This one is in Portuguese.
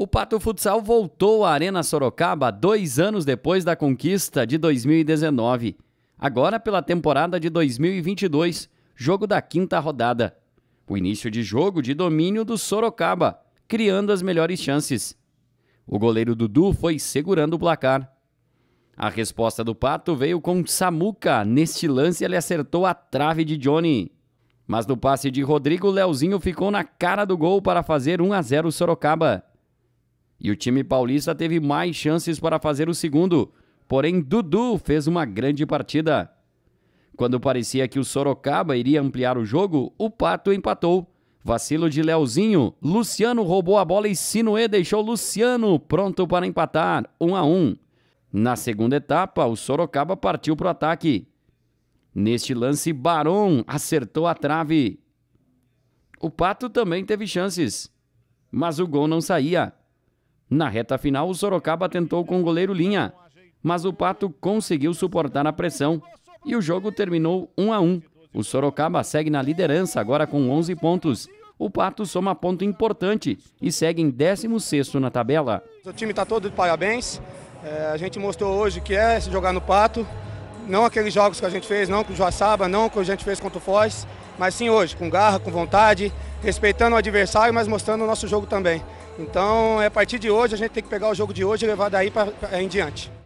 O Pato Futsal voltou à Arena Sorocaba dois anos depois da conquista de 2019. Agora pela temporada de 2022, jogo da quinta rodada. O início de jogo de domínio do Sorocaba, criando as melhores chances. O goleiro Dudu foi segurando o placar. A resposta do Pato veio com Samuca. Neste lance, ele acertou a trave de Johnny. Mas no passe de Rodrigo, Leozinho ficou na cara do gol para fazer 1 a 0 Sorocaba. E o time paulista teve mais chances para fazer o segundo, porém Dudu fez uma grande partida. Quando parecia que o Sorocaba iria ampliar o jogo, o Pato empatou. Vacilo de Leozinho, Luciano roubou a bola e Sinuê deixou Luciano pronto para empatar, 1 a 1. Na segunda etapa, o Sorocaba partiu para o ataque. Neste lance, Barão acertou a trave. O Pato também teve chances, mas o gol não saía. Na reta final, o Sorocaba tentou com o goleiro Linha, mas o Pato conseguiu suportar a pressão e o jogo terminou 1 a 1. O Sorocaba segue na liderança agora com 11 pontos. O Pato soma ponto importante e segue em 16 na tabela. O time está todo de parabéns. É, a gente mostrou hoje que é se jogar no Pato. Não aqueles jogos que a gente fez, não com o Joaçaba, não que a gente fez contra o Foz, mas sim hoje, com garra, com vontade, respeitando o adversário, mas mostrando o nosso jogo também. Então, é a partir de hoje, a gente tem que pegar o jogo de hoje e levar daí pra, pra, em diante.